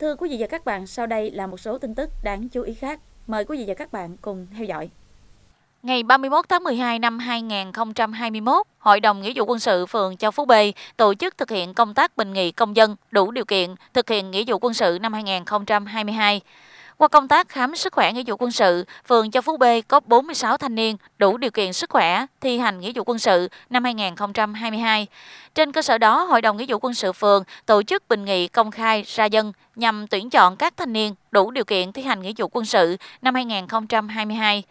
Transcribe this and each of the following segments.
Thưa quý vị và các bạn, sau đây là một số tin tức đáng chú ý khác. Mời quý vị và các bạn cùng theo dõi. Ngày 31 tháng 12 năm 2021, Hội đồng Nghĩa vụ quân sự phường Châu Phú B tổ chức thực hiện công tác bình nghị công dân đủ điều kiện thực hiện nghĩa vụ quân sự năm 2022. Qua công tác khám sức khỏe nghĩa vụ quân sự, phường Châu Phú B có 46 thanh niên đủ điều kiện sức khỏe thi hành nghĩa vụ quân sự năm 2022. Trên cơ sở đó, Hội đồng nghĩa vụ quân sự phường tổ chức bình nghị công khai ra dân nhằm tuyển chọn các thanh niên đủ điều kiện thi hành nghĩa vụ quân sự năm 2022.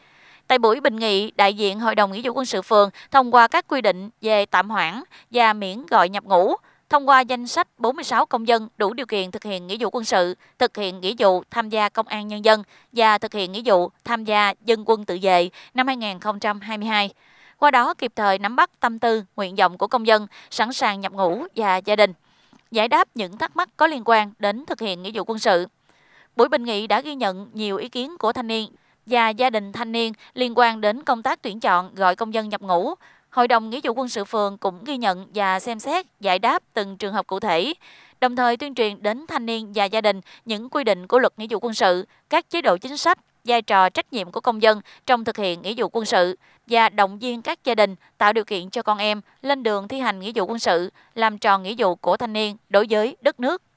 Tại buổi bình nghị, đại diện Hội đồng Nghĩa vụ quân sự phường thông qua các quy định về tạm hoãn và miễn gọi nhập ngũ, thông qua danh sách 46 công dân đủ điều kiện thực hiện nghĩa vụ quân sự, thực hiện nghĩa vụ tham gia công an nhân dân và thực hiện nghĩa vụ tham gia dân quân tự vệ năm 2022. Qua đó kịp thời nắm bắt tâm tư, nguyện vọng của công dân, sẵn sàng nhập ngũ và gia đình, giải đáp những thắc mắc có liên quan đến thực hiện nghĩa vụ quân sự. Buổi bình nghị đã ghi nhận nhiều ý kiến của thanh niên và gia đình thanh niên liên quan đến công tác tuyển chọn gọi công dân nhập ngũ, Hội đồng Nghĩa vụ quân sự phường cũng ghi nhận và xem xét giải đáp từng trường hợp cụ thể, đồng thời tuyên truyền đến thanh niên và gia đình những quy định của luật nghĩa vụ quân sự, các chế độ chính sách, vai trò trách nhiệm của công dân trong thực hiện nghĩa vụ quân sự và động viên các gia đình tạo điều kiện cho con em lên đường thi hành nghĩa vụ quân sự, làm tròn nghĩa vụ của thanh niên đối với đất nước.